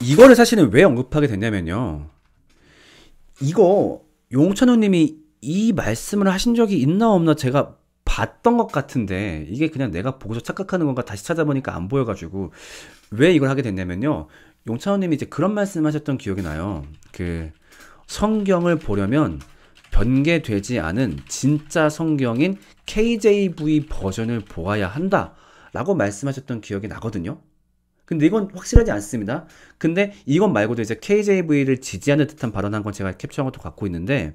이거를 사실은 왜 언급하게 됐냐면요. 이거 용천우 님이 이 말씀을 하신 적이 있나 없나 제가 봤던 것 같은데 이게 그냥 내가 보고서 착각하는 건가 다시 찾아보니까 안 보여가지고 왜 이걸 하게 됐냐면요. 용천우 님이 이제 그런 말씀 하셨던 기억이 나요. 그 성경을 보려면 변개되지 않은 진짜 성경인 KJV 버전을 보아야 한다. 라고 말씀하셨던 기억이 나거든요. 근데 이건 확실하지 않습니다. 근데 이건 말고도 이제 KJV를 지지하는 듯한 발언한 건 제가 캡처한 것도 갖고 있는데,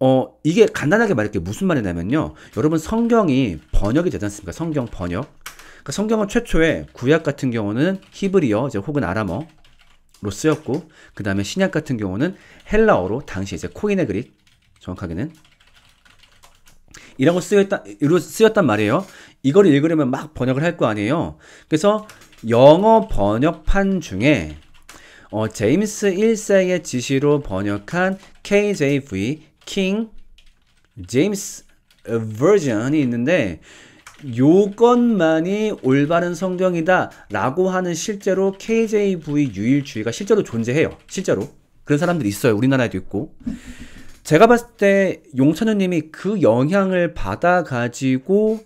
어, 이게 간단하게 말할게 무슨 말이냐면요. 여러분 성경이 번역이 되지 않습니까? 성경 번역. 그러니까 성경은 최초에 구약 같은 경우는 히브리어 이제 혹은 아람어로 쓰였고, 그 다음에 신약 같은 경우는 헬라어로 당시 이제 코인의 그릭, 정확하게는 이런거 쓰였다, 쓰였단 말이에요. 이걸 읽으려면 막 번역을 할 거 아니에요. 그래서 영어 번역판 중에 어, 제임스 1세의 지시로 번역한 KJV King James 킹 제임스 버 n 이 있는데 요것만이 올바른 성경이다 라고 하는 실제로 KJV 유일주의가 실제로 존재해요. 실제로. 그런 사람들이 있어요. 우리나라에도 있고. 제가 봤을 때 용천우님이 그 영향을 받아가지고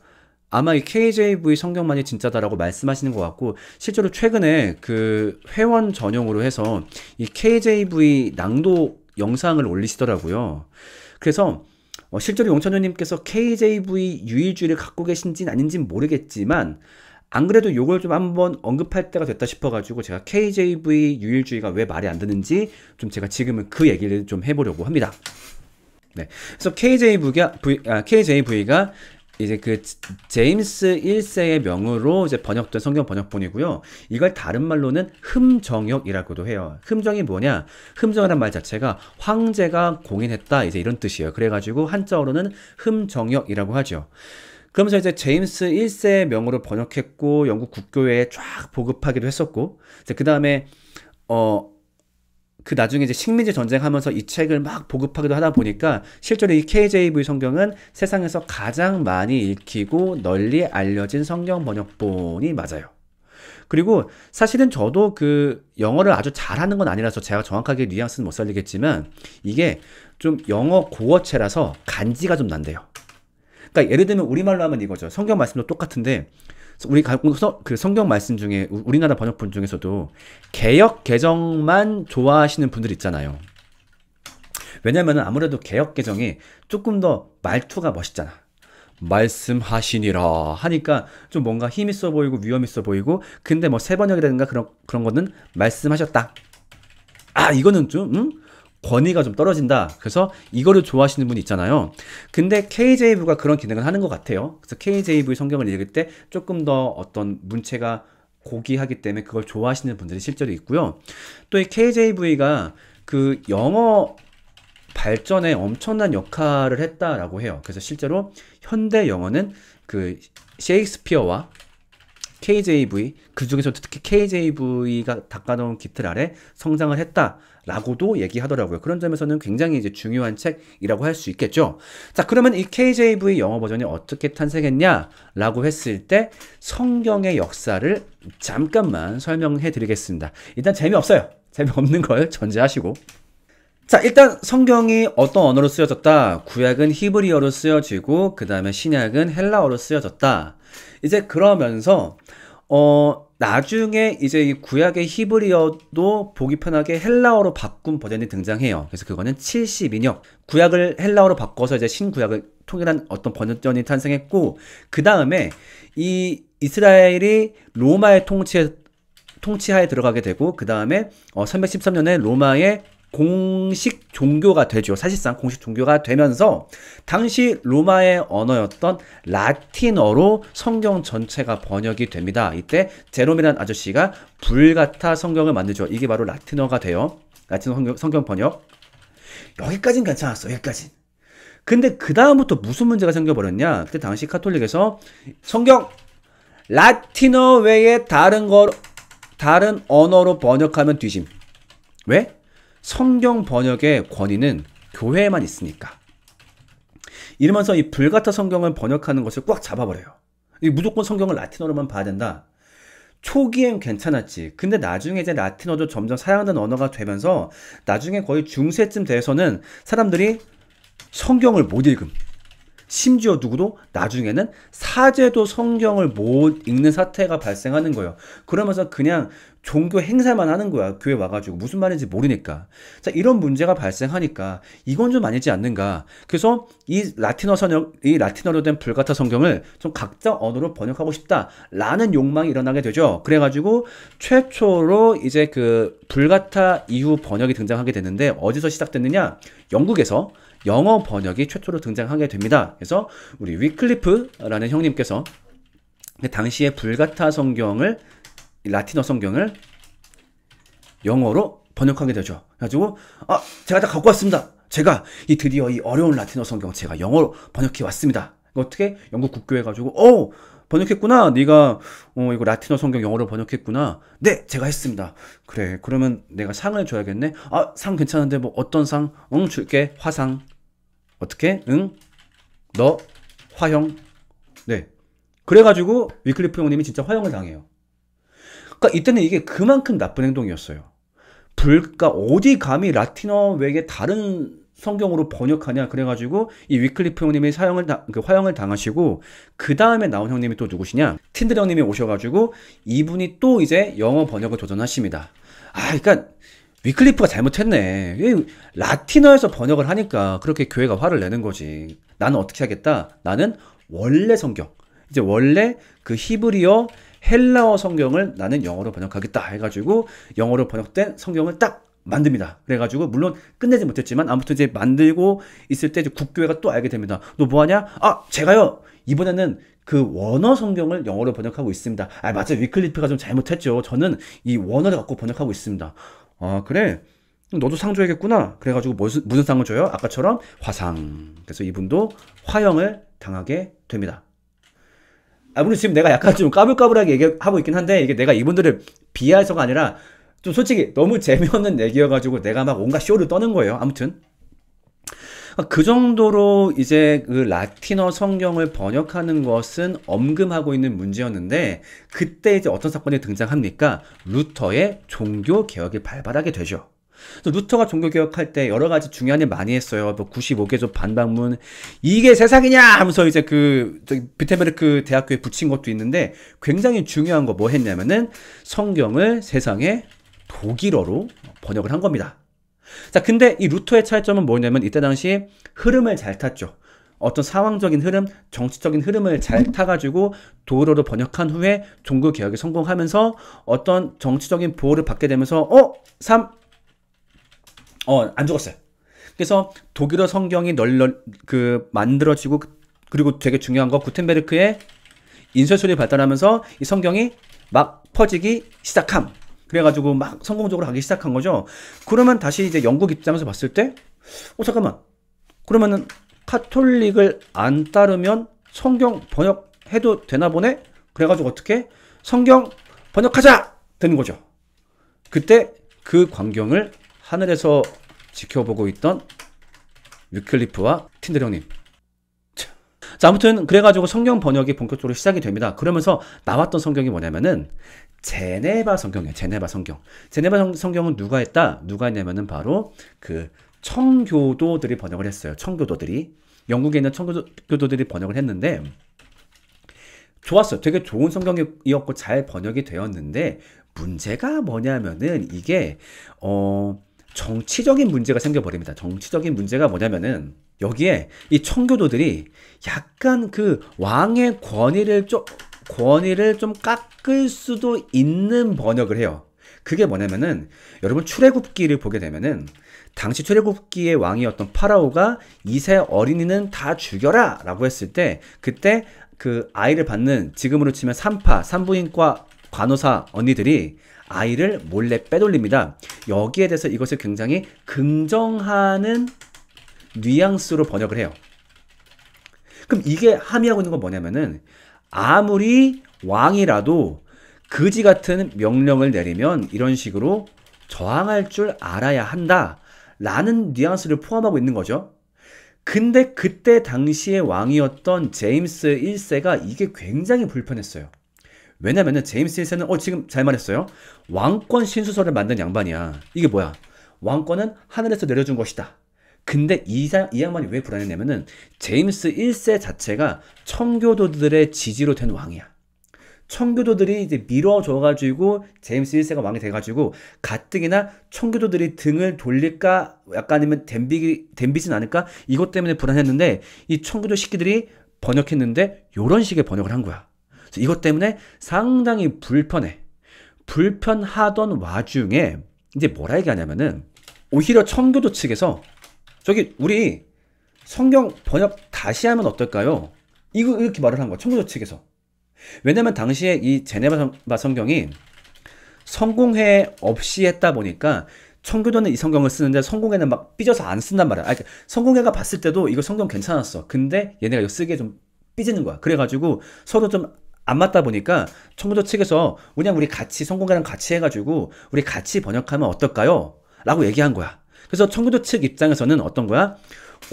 아마 이 KJV 성경만이 진짜다라고 말씀하시는 것 같고 실제로 최근에 그 회원 전용으로 해서 이 KJV 낭독 영상을 올리시더라고요. 그래서 어, 실제로 용천우님께서 KJV 유일주의를 갖고 계신진 아닌진 모르겠지만 안 그래도 요걸 좀 한번 언급할 때가 됐다 싶어가지고 제가 KJV 유일주의가 왜 말이 안 되는지 좀 제가 지금은 그 얘기를 좀 해보려고 합니다. 네. 그래서 KJV가, 아, KJV가 이제 그 제임스 1세의 명으로 이제 번역된 성경 번역본이고요. 이걸 다른 말로는 흠정역이라고도 해요. 흠정이 뭐냐? 흠정이란 말 자체가 황제가 공인했다 이제 이런 뜻이에요. 그래가지고 한자어로는 흠정역이라고 하죠. 그러면서 이제 제임스 1세의 명으로 번역했고 영국 국교회에 쫙 보급하기도 했었고 그 다음에 어그 나중에 이제 식민지 전쟁하면서 이 책을 막 보급하기도 하다 보니까 실제로 이 KJV 성경은 세상에서 가장 많이 읽히고 널리 알려진 성경 번역본이 맞아요. 그리고 사실은 저도 그 영어를 아주 잘하는 건 아니라서 제가 정확하게 뉘앙스는 못 살리겠지만 이게 좀 영어 고어체라서 간지가 좀 난대요. 그러니까 예를 들면 우리말로 하면 이거죠. 성경 말씀도 똑같은데 우리 그 성경 말씀 중에 우리나라 번역본 중에서도 개역 개정만 좋아하시는 분들 있잖아요. 왜냐면은 아무래도 개역 개정이 조금 더 말투가 멋있잖아. 말씀하시니라 하니까 좀 뭔가 힘 있어 보이고 위험 있어 보이고 근데 뭐 세 번역이라든가 그런 그런 거는 말씀하셨다. 아 이거는 좀 음? 권위가 좀 떨어진다. 그래서 이거를 좋아하시는 분이 있잖아요. 근데 KJV가 그런 기능을 하는 것 같아요. 그래서 KJV 성경을 읽을 때 조금 더 어떤 문체가 고귀하기 때문에 그걸 좋아하시는 분들이 실제로 있고요. 또 이 KJV가 그 영어 발전에 엄청난 역할을 했다라고 해요. 그래서 실제로 현대 영어는 그 셰익스피어와 KJV 그중에서도 특히 KJV가 닦아놓은 깃털 아래 성장을 했다라고도 얘기하더라고요. 그런 점에서는 굉장히 이제 중요한 책이라고 할 수 있겠죠. 자 그러면 이 KJV 영어 버전이 어떻게 탄생했냐라고 했을 때 성경의 역사를 잠깐만 설명해 드리겠습니다. 일단 재미없어요. 재미없는 걸 전제하시고 자, 일단 성경이 어떤 언어로 쓰여졌다? 구약은 히브리어로 쓰여지고, 그 다음에 신약은 헬라어로 쓰여졌다. 이제 그러면서 어 나중에 이제 구약의 히브리어도 보기 편하게 헬라어로 바꾼 버전이 등장해요. 그래서 그거는 7 2년 구약을 헬라어로 바꿔서 이제 신구약을 통일한 어떤 번역전이 탄생했고 그 다음에 이 이스라엘이 로마의 통치 통치하에 들어가게 되고 그 다음에 어, 313년에 로마의 공식 종교가 되죠. 사실상 공식 종교가 되면서 당시 로마의 언어였던 라틴어로 성경 전체가 번역이 됩니다. 이때 제롬이라는 아저씨가 불가타 성경을 만들죠. 이게 바로 라틴어가 돼요. 라틴어 성경, 성경 번역. 여기까진 괜찮았어. 여기까진. 근데 그 다음부터 무슨 문제가 생겨버렸냐? 그때 당시 카톨릭에서 성경 라틴어 외에 다른 거 다른 언어로 번역하면 뒤짐 왜? 성경 번역의 권위는 교회에만 있으니까. 이러면서 이 불가타 성경을 번역하는 것을 꽉 잡아버려요. 무조건 성경을 라틴어로만 봐야 된다. 초기엔 괜찮았지. 근데 나중에 이제 라틴어도 점점 사용는 언어가 되면서 나중에 거의 중세쯤 돼서는 사람들이 성경을 못 읽음. 심지어 누구도 나중에는 사제도 성경을 못 읽는 사태가 발생하는 거예요. 그러면서 그냥 종교 행사만 하는 거야. 교회 와가지고. 무슨 말인지 모르니까. 자, 이런 문제가 발생하니까 이건 좀 아니지 않는가. 그래서 이 라틴어 선역, 이 라틴어로 된 불가타 성경을 좀 각자 언어로 번역하고 싶다라는 욕망이 일어나게 되죠. 그래가지고 최초로 이제 그 불가타 이후 번역이 등장하게 되는데 어디서 시작됐느냐? 영국에서 영어 번역이 최초로 등장하게 됩니다. 그래서 우리 위클리프라는 형님께서 그 당시에 불가타 성경을 라틴어 성경을 영어로 번역하게 되죠. 가지고 아 제가 다 갖고 왔습니다. 제가 이 드디어 이 어려운 라틴어 성경 제가 영어로 번역해 왔습니다. 어떻게 영국 국교해 가지고 어 번역했구나. 네가 어 이거 라틴어 성경 영어로 번역했구나. 네, 제가 했습니다. 그래. 그러면 내가 상을 줘야겠네. 아, 상 괜찮은데 뭐 어떤 상? 응, 줄게. 화상. 어떻게? 응. 너 화형. 네. 그래 가지고 위클리프 형님이 진짜 화형을 당해요. 그러니까 이때는 이게 그만큼 나쁜 행동이었어요. 불가 어디 감히 라틴어 외에 다른 성경으로 번역하냐 그래가지고 이 위클리프 형님이 사형을 그 화형을 당하시고 그 다음에 나온 형님이 또 누구시냐 틴들 형님이 오셔가지고 이분이 또 이제 영어 번역을 도전하십니다. 아, 그러니까 위클리프가 잘못했네. 라틴어에서 번역을 하니까 그렇게 교회가 화를 내는 거지. 나는 어떻게 하겠다? 나는 원래 성경 이제 원래 그 히브리어 헬라어 성경을 나는 영어로 번역하겠다 해가지고 영어로 번역된 성경을 딱 만듭니다. 그래가지고 물론 끝내지 못했지만 아무튼 이제 만들고 있을 때 이제 국교회가 또 알게 됩니다. 너 뭐하냐? 아 제가요 이번에는 그 원어 성경을 영어로 번역하고 있습니다. 아 맞아 위클리프가 좀 잘못했죠. 저는 이 원어를 갖고 번역하고 있습니다. 아 그래 너도 상조야겠구나 그래가지고 무슨, 무슨 상을 줘요? 아까처럼 화상. 그래서 이분도 화형을 당하게 됩니다. 아무리 지금 내가 약간 좀 까불까불하게 얘기하고 있긴 한데 이게 내가 이분들을 비하해서가 아니라 좀 솔직히 너무 재미없는 얘기여가지고 내가 막 온갖 쇼를 떠는 거예요. 아무튼 아, 그 정도로 이제 그 라틴어 성경을 번역하는 것은 엄금하고 있는 문제였는데 그때 이제 어떤 사건이 등장합니까? 루터의 종교 개혁이 발발하게 되죠. 루터가 종교개혁할 때 여러 가지 중요한 일 많이 했어요. 뭐 95개조 반박문 이게 세상이냐 하면서 이제 그 비테베르크 대학교에 붙인 것도 있는데 굉장히 중요한 거 뭐 했냐면은 성경을 세상에 독일어로 번역을 한 겁니다. 자, 근데 이 루터의 차이점은 뭐냐면 이때 당시 흐름을 잘 탔죠. 어떤 상황적인 흐름, 정치적인 흐름을 잘 타가지고 도로로 번역한 후에 종교 개혁에 성공하면서 어떤 정치적인 보호를 받게 되면서 어? 삶 어, 안 죽었어요. 그래서 독일어 성경이 널널 그 만들어지고 그, 그리고 되게 중요한 거 구텐베르크의 인쇄술이 발달하면서 이 성경이 막 퍼지기 시작함. 그래가지고 막 성공적으로 가기 시작한 거죠. 그러면 다시 이제 영국 입장에서 봤을 때, 어, 잠깐만. 그러면은 카톨릭을 안 따르면 성경 번역해도 되나 보네? 그래가지고 어떻게? 성경 번역하자! 되는 거죠. 그때 그 광경을 하늘에서 지켜보고 있던 위클리프와 틴드령님. 자, 아무튼 그래가지고 성경 번역이 본격적으로 시작이 됩니다. 그러면서 나왔던 성경이 뭐냐면은 제네바 성경이에요. 제네바 성경. 제네바 성경은 누가 했다? 누가 했냐면은 바로 그 청교도들이 번역을 했어요. 청교도들이. 영국에 있는 청교도들이 번역을 했는데 좋았어요. 되게 좋은 성경이었고 잘 번역이 되었는데 문제가 뭐냐면은 이게 어 정치적인 문제가 생겨버립니다. 정치적인 문제가 뭐냐면은 여기에 이 청교도들이 약간 그 왕의 권위를 좀 권위를 좀 깎을 수도 있는 번역을 해요. 그게 뭐냐면은 여러분 출애굽기를 보게 되면은 당시 출애굽기의 왕이었던 파라오가 이세 어린이는 다 죽여라라고 했을 때 그때 그 아이를 받는 지금으로 치면 산파 산부인과 간호사 언니들이 아이를 몰래 빼돌립니다. 여기에 대해서 이것을 굉장히 긍정하는 뉘앙스로 번역을 해요. 그럼 이게 함의하고 있는 건 뭐냐면은 아무리 왕이라도 그지 같은 명령을 내리면 이런 식으로 저항할 줄 알아야 한다. 라는 뉘앙스를 포함하고 있는 거죠. 근데 그때 당시의 왕이었던 제임스 1세가 이게 굉장히 불편했어요. 왜냐면은 제임스 1세는어 지금 잘 말했어요. 왕권 신수설을 만든 양반이야. 이게 뭐야? 왕권은 하늘에서 내려준 것이다. 근데 이, 이 양반이 왜 불안했냐면은 제임스 1세 자체가 청교도들의 지지로 된 왕이야. 청교도들이 이제 밀어줘가지고 제임스 1세가 왕이 돼가지고 가뜩이나 청교도들이 등을 돌릴까 약간 아니면 댐비기, 비진 않을까 이것 때문에 불안했는데 이 청교도 식기들이 번역했는데 요런 식의 번역을 한 거야. 이것 때문에 상당히 불편해. 불편하던 와중에 이제 뭐라 얘기하냐면은 오히려 청교도 측에서 저기 우리 성경 번역 다시 하면 어떨까요? 이거 이렇게 말을 한 거야. 청교도 측에서. 왜냐면 당시에 이 제네바 성경이 성공회 없이 했다 보니까 청교도는 이 성경을 쓰는데 성공회는 막 삐져서 안 쓴단 말이야. 아, 그러니까 성공회가 봤을 때도 이거 성경 괜찮았어. 근데 얘네가 이거 쓰기에 좀 삐지는 거야. 그래가지고 서로 좀안 맞다 보니까 청구자 측에서 그냥 우리 같이 성공가랑 같이 해가지고 우리 같이 번역하면 어떨까요? 라고 얘기한 거야. 그래서 청구자 측 입장에서는 어떤 거야?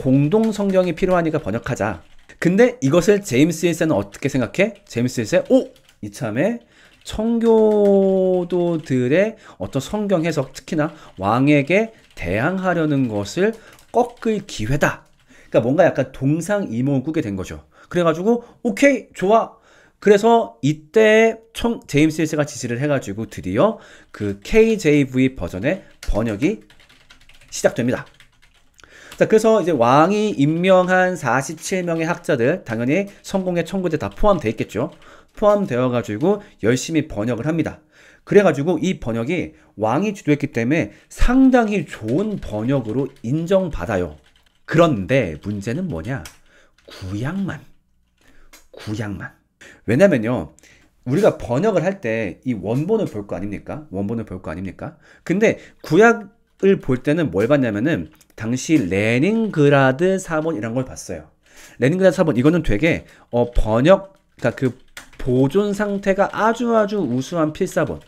공동 성경이 필요하니까 번역하자. 근데 이것을 제임스 일세는 어떻게 생각해? 제임스 일세, 오! 이참에 청교도들의 어떤 성경 해석, 특히나 왕에게 대항하려는 것을 꺾을 기회다. 그러니까 뭔가 약간 동상이몽을 꾸게 된 거죠. 그래가지고 오케이 좋아 그래서 이때 총 제임스 힐스가 지시를 해가지고 드디어 그 KJV 버전의 번역이 시작됩니다. 자, 그래서 이제 왕이 임명한 47명의 학자들, 당연히 성공의 청구대 다 포함되어 있겠죠. 포함되어가지고 열심히 번역을 합니다. 그래가지고 이 번역이 왕이 주도했기 때문에 상당히 좋은 번역으로 인정받아요. 그런데 문제는 뭐냐? 구약만. 구약만. 왜냐면요. 우리가 번역을 할 때 이 원본을 볼 거 아닙니까? 원본을 볼 거 아닙니까? 근데 구약을 볼 때는 뭘 봤냐면은 당시 레닌그라드 사본이란 걸 봤어요. 레닌그라드 사본 이거는 되게 어 번역 그러니까 그 보존 상태가 아주 아주 우수한 필사본.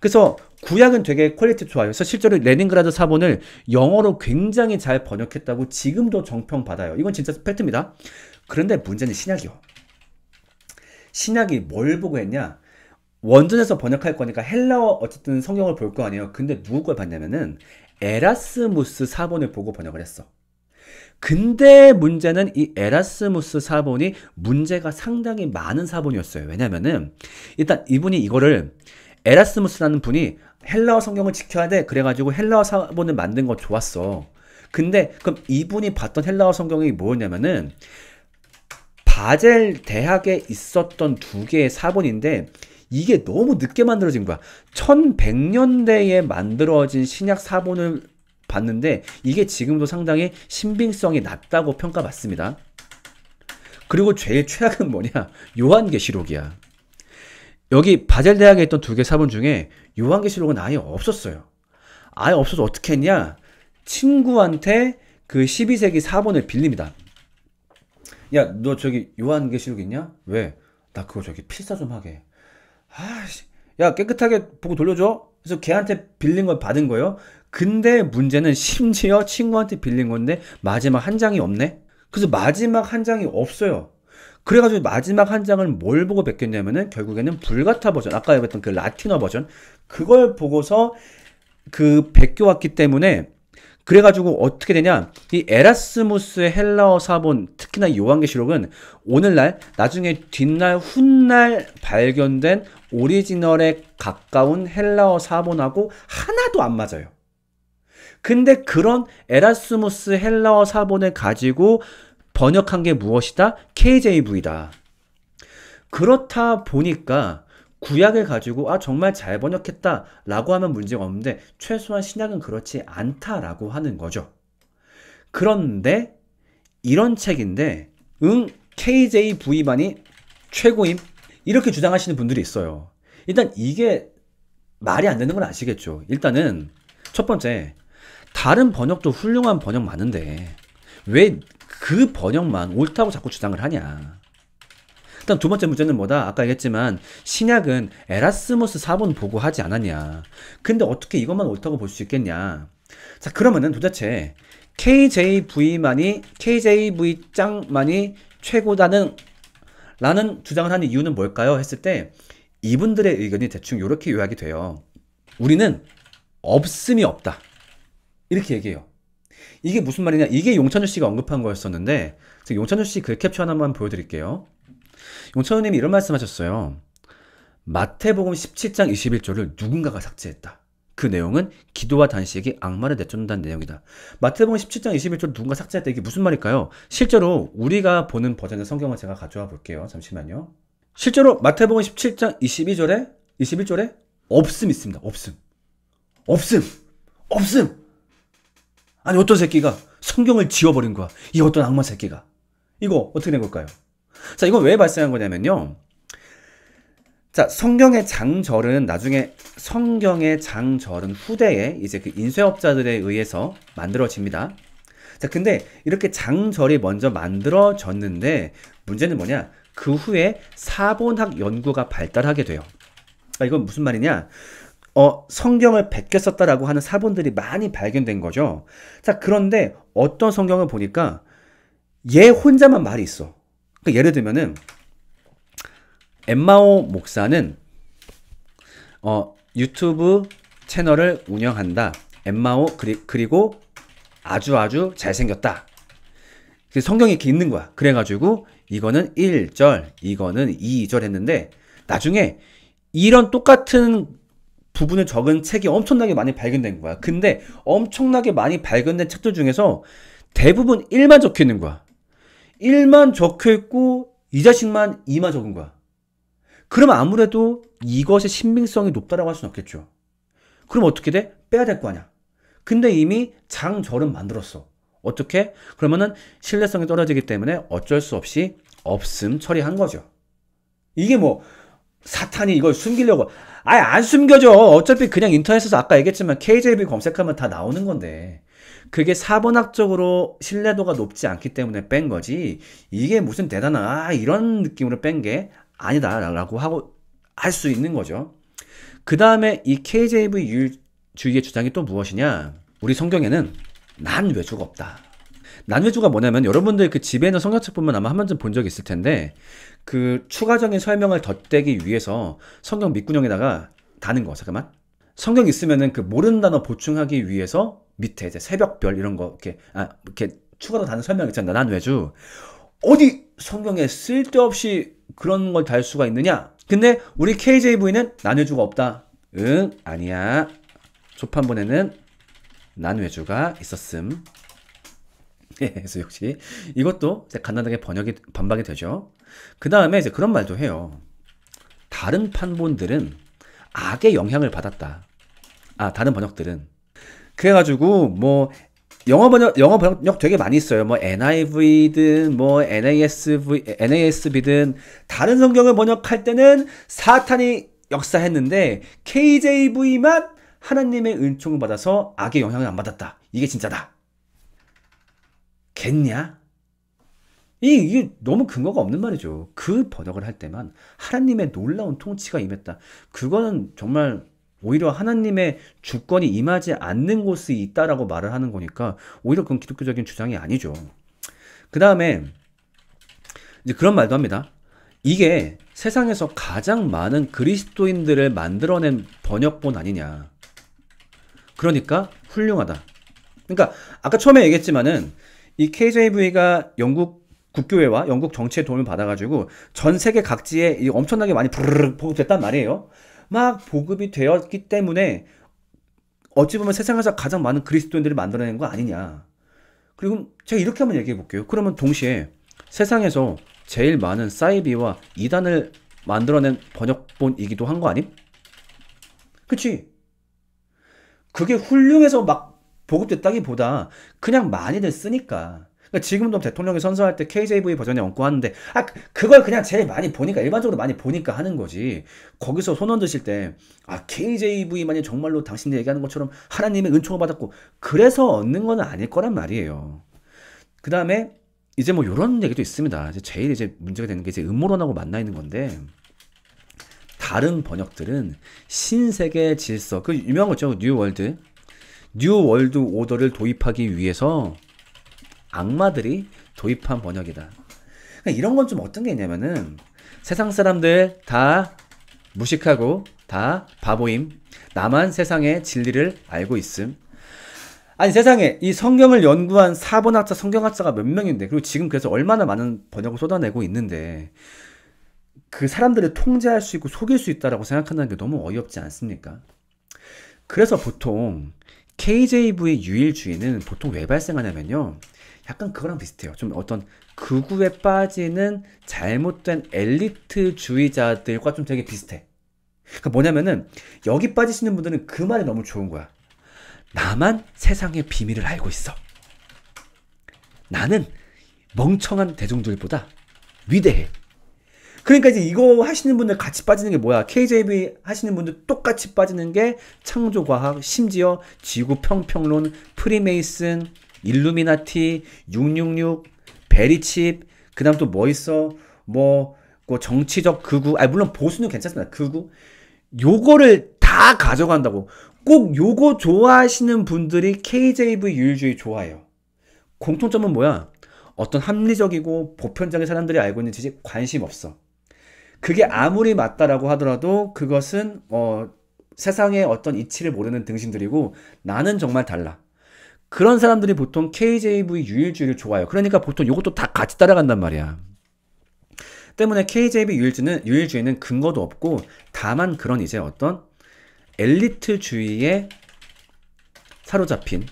그래서 구약은 되게 퀄리티 좋아요. 그래서 실제로 레닌그라드 사본을 영어로 굉장히 잘 번역했다고 지금도 정평 받아요. 이건 진짜 팩트입니다. 그런데 문제는 신약이요. 신약이 뭘 보고 했냐? 원전에서 번역할 거니까 헬라어 어쨌든 성경을 볼 거 아니에요. 근데 누구 걸 봤냐면은 에라스무스 사본을 보고 번역을 했어. 근데 문제는 이 에라스무스 사본이 문제가 상당히 많은 사본이었어요. 왜냐면은 일단 이분이 이거를 에라스무스라는 분이 헬라어 성경을 지켜야 돼. 그래가지고 헬라어 사본을 만든 거 좋았어. 근데 그럼 이분이 봤던 헬라어 성경이 뭐였냐면은 바젤 대학에 있었던 두 개의 사본인데 이게 너무 늦게 만들어진 거야. 1100년대에 만들어진 신약 사본을 봤는데 이게 지금도 상당히 신빙성이 낮다고 평가받습니다. 그리고 제일 최악은 뭐냐? 요한계시록이야. 여기 바젤 대학에 있던 두 개 사본 중에 요한계시록은 아예 없었어요. 아예 없어서 어떻게 했냐? 친구한테 그 12세기 사본을 빌립니다. 야, 너 저기 요한계시록 있냐? 왜? 나 그거 저기 필사 좀 하게. 아씨, 야, 깨끗하게 보고 돌려줘? 그래서 걔한테 빌린 걸 받은 거예요. 근데 문제는 심지어 친구한테 빌린 건데 마지막 한 장이 없네? 그래서 마지막 한 장이 없어요. 그래가지고 마지막 한 장을 뭘 보고 베꼈냐면은 결국에는 불가타 버전, 아까 얘기했던 그 라틴어 버전, 그걸 보고서 그 베껴왔기 때문에 그래가지고 어떻게 되냐 이 에라스무스의 헬라어 사본 특히나 요한계시록은 오늘날 나중에 뒷날 훗날 발견된 오리지널에 가까운 헬라어 사본하고 하나도 안 맞아요. 근데 그런 에라스무스 헬라어 사본을 가지고 번역한 게 무엇이다? KJV다. 그렇다 보니까 구약을 가지고 아 정말 잘 번역했다라고 하면 문제가 없는데 최소한 신약은 그렇지 않다라고 하는 거죠. 그런데 이런 책인데 응 KJV만이 최고임 이렇게 주장하시는 분들이 있어요. 일단 이게 말이 안 되는 건 아시겠죠. 일단은 첫 번째 다른 번역도 훌륭한 번역 많은데 왜 그 번역만 옳다고 자꾸 주장을 하냐. 일단 두 번째 문제는 뭐다? 아까 얘기했지만 신약은 에라스무스 사본 보고하지 않았냐. 근데 어떻게 이것만 옳다고 볼 수 있겠냐? 자 그러면은 도대체 KJV만이 KJV 짱만이 최고다는 라는 주장을 하는 이유는 뭘까요? 했을 때 이분들의 의견이 대충 이렇게 요약이 돼요. 우리는 없음이 없다. 이렇게 얘기해요. 이게 무슨 말이냐? 이게 용찬우 씨가 언급한 거였었는데 용찬우 씨글 그 캡처 하나만 보여드릴게요. 용천우님이 이런 말씀하셨어요. 마태복음 17장 21절을 누군가가 삭제했다. 그 내용은 기도와 단식이 악마를 내쫓는다는 내용이다. 마태복음 17장 21절 누군가 삭제했다. 이게 무슨 말일까요? 실제로 우리가 보는 버전의 성경을 제가 가져와 볼게요. 잠시만요. 실제로 마태복음 17장 22절에 21절에 없음 있습니다. 없음. 없음. 없음. 아니 어떤 새끼가 성경을 지워버린 거야. 이 어떤 악마 새끼가. 이거 어떻게 된 걸까요? 자, 이건 왜 발생한 거냐면요. 자, 성경의 장절은 나중에 성경의 장절은 후대에 이제 그 인쇄업자들에 의해서 만들어집니다. 자, 근데 이렇게 장절이 먼저 만들어졌는데 문제는 뭐냐? 그 후에 사본학 연구가 발달하게 돼요. 그 이건 무슨 말이냐? 어, 성경을 베껴 썼다라고 하는 사본들이 많이 발견된 거죠. 자, 그런데 어떤 성경을 보니까 얘 혼자만 말이 있어. 그러니까 예를 들면은 엠마오 목사는 어, 유튜브 채널을 운영한다. 엠마오 그리, 그리고 아주 아주 잘생겼다. 그 성경이 이렇게 있는 거야. 그래가지고 이거는 1절, 이거는 2절 했는데 나중에 이런 똑같은 부분을 적은 책이 엄청나게 많이 발견된 거야. 근데 엄청나게 많이 발견된 책들 중에서 대부분 1만 적혀 있는 거야. 1만 적혀있고 이 자식만 2만 적은 거야. 그럼 아무래도 이것의 신빙성이 높다라고 할 수는 없겠죠. 그럼 어떻게 돼? 빼야 될 거 아니야. 근데 이미 장절은 만들었어. 어떻게? 그러면은 신뢰성이 떨어지기 때문에 어쩔 수 없이 없음 처리한 거죠. 이게 뭐 사탄이 이걸 숨기려고 아예 안 숨겨져. 어차피 그냥 인터넷에서 아까 얘기했지만 KJB 검색하면 다 나오는 건데. 그게 사본학적으로 신뢰도가 높지 않기 때문에 뺀 거지 이게 무슨 대단한 아, 이런 느낌으로 뺀 게 아니다라고 하고 할 수 있는 거죠. 그 다음에 이 KJV 유일주의의 주장이 또 무엇이냐? 우리 성경에는 난 외주가 없다. 난 외주가 뭐냐면 여러분들 그 집에 있는 성경책 보면 아마 한 번쯤 본적이 있을 텐데 그 추가적인 설명을 덧대기 위해서 성경 밑구녕에다가 다는 거 잠깐만 성경 있으면은 그 모르는 단어 보충하기 위해서 밑에 이제 새벽별 이런 거 이렇게 아 이렇게 추가로 다른 설명 있잖아. 난 외주 어디 성경에 쓸데없이 그런 걸 달 수가 있느냐? 근데 우리 KJV는 난외주가 없다. 응, 아니야. 초판본에는 난외주가 있었음. 예, 그래서 역시 이것도 간단하게 번역이 반박이 되죠. 그 다음에 이제 그런 말도 해요. 다른 판본들은 악의 영향을 받았다. 아, 다른 번역들은 그래가지고 뭐 영어 번역 영어 번역 되게 많이 있어요. 뭐 NIV든 뭐 NASV NASB든 다른 성경을 번역할 때는 사탄이 역사했는데 KJV만 하나님의 은총을 받아서 악의 영향을 안 받았다. 이게 진짜다. 겠냐? 이, 이게 너무 근거가 없는 말이죠. 그 번역을 할 때만 하나님의 놀라운 통치가 임했다. 그거는 정말 오히려 하나님의 주권이 임하지 않는 곳이 있다라고 말을 하는 거니까 오히려 그건 기독교적인 주장이 아니죠. 그 다음에 이제 그런 말도 합니다. 이게 세상에서 가장 많은 그리스도인들을 만들어낸 번역본 아니냐. 그러니까 훌륭하다. 그러니까 아까 처음에 얘기했지만은 이 KJV가 영국 국교회와 영국 정치에 도움을 받아가지고 전 세계 각지에 엄청나게 많이 부르르 보급됐단 말이에요. 막 보급이 되었기 때문에 어찌 보면 세상에서 가장 많은 그리스도인들이 만들어낸 거 아니냐. 그리고 제가 이렇게 한번 얘기해 볼게요. 그러면 동시에 세상에서 제일 많은 사이비와 이단을 만들어낸 번역본이기도 한 거 아님? 그치? 그게 훌륭해서 막 보급됐다기보다 그냥 많이들 쓰니까 그러니까 지금도 대통령이 선서할 때 KJV 버전에 얹고 하는데 아 그, 그걸 그냥 제일 많이 보니까 일반적으로 많이 보니까 하는 거지 거기서 손 얹으실 때 아 KJV만이 정말로 당신들 얘기하는 것처럼 하나님의 은총을 받았고 그래서 얻는 건 아닐 거란 말이에요 그 다음에 이제 뭐 이런 얘기도 있습니다 이제 제일 이제 문제가 되는 게 이제 음모론하고 만나 있는 건데 다른 번역들은 신세계 질서 그 유명하죠 한 뉴월드 뉴월드 오더를 도입하기 위해서 악마들이 도입한 번역이다. 그러니까 이런 건 좀 어떤 게 있냐면은 세상 사람들 다 무식하고 다 바보임. 나만 세상의 진리를 알고 있음. 아니 세상에 이 성경을 연구한 사본학자, 성경학자가 몇 명인데 그리고 지금 그래서 얼마나 많은 번역을 쏟아내고 있는데 그 사람들을 통제할 수 있고 속일 수 있다라고 생각한다는 게 너무 어이없지 않습니까? 그래서 보통 KJV의 유일주의는 보통 왜 발생하냐면요. 약간 그거랑 비슷해요. 좀 어떤 극우에 빠지는 잘못된 엘리트주의자들과 좀 되게 비슷해. 그러니까 뭐냐면은 여기 빠지시는 분들은 그 말이 너무 좋은 거야. 나만 세상의 비밀을 알고 있어. 나는 멍청한 대중들보다 위대해. 그러니까 이제 이거 하시는 분들 같이 빠지는 게 뭐야? KJB 하시는 분들 똑같이 빠지는 게 창조과학, 심지어 지구평평론, 프리메이슨, 일루미나티, 666, 베리칩, 그 다음 또 뭐 있어? 뭐, 그 정치적 극우, 아, 물론 보수는 괜찮습니다. 극우. 요거를 다 가져간다고. 꼭 요거 좋아하시는 분들이 KJV 유일주의 좋아해요. 공통점은 뭐야? 어떤 합리적이고 보편적인 사람들이 알고 있는 지식 관심 없어. 그게 아무리 맞다라고 하더라도 그것은 어, 세상의 어떤 이치를 모르는 등신들이고 나는 정말 달라. 그런 사람들이 보통 KJV 유일주의를 좋아해요. 그러니까 보통 이것도 다 같이 따라간단 말이야. 때문에 KJV 유일주의는, 유일주의는 근거도 없고 다만 그런 이제 어떤 엘리트주의에 사로잡힌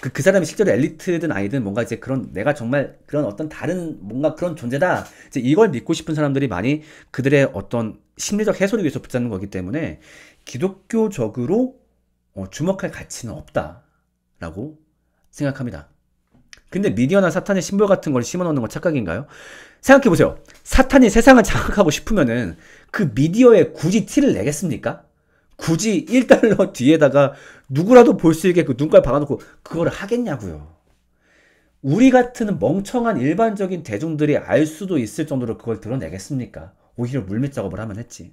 그, 그 사람이 실제로 엘리트든 아니든 뭔가 이제 그런 내가 정말 그런 어떤 다른 뭔가 그런 존재다. 이제 이걸 믿고 싶은 사람들이 많이 그들의 어떤 심리적 해소를 위해서 붙잡는 거기 때문에 기독교적으로 어, 주목할 가치는 없다. 라고 생각합니다. 근데 미디어나 사탄의 심벌 같은 걸 심어놓는 건 착각인가요? 생각해보세요. 사탄이 세상을 장악하고 싶으면은 그 미디어에 굳이 티를 내겠습니까? 굳이 1달러 뒤에다가 누구라도 볼 수 있게 그 눈깔 박아놓고 그걸 하겠냐고요. 우리 같은 멍청한 일반적인 대중들이 알 수도 있을 정도로 그걸 드러내겠습니까? 오히려 물밑 작업을 하면 했지.